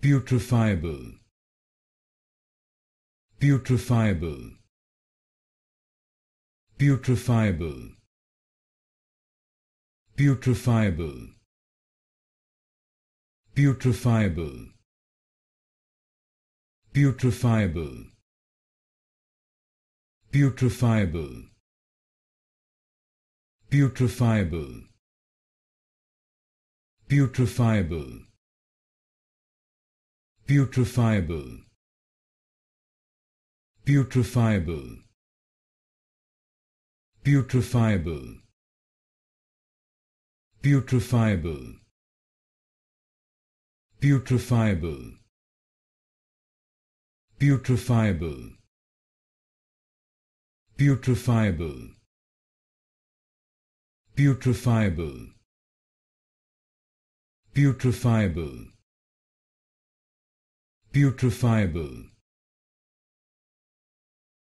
putrefiable putrefiable putrefiable putrefiable putrefiable putrefiable putrefiable putrefiable putrefiable putrefiable putrefiable putrefiable putrefiable putrefiable putrefiable putrefiable putrefiable putrefiable putrefiable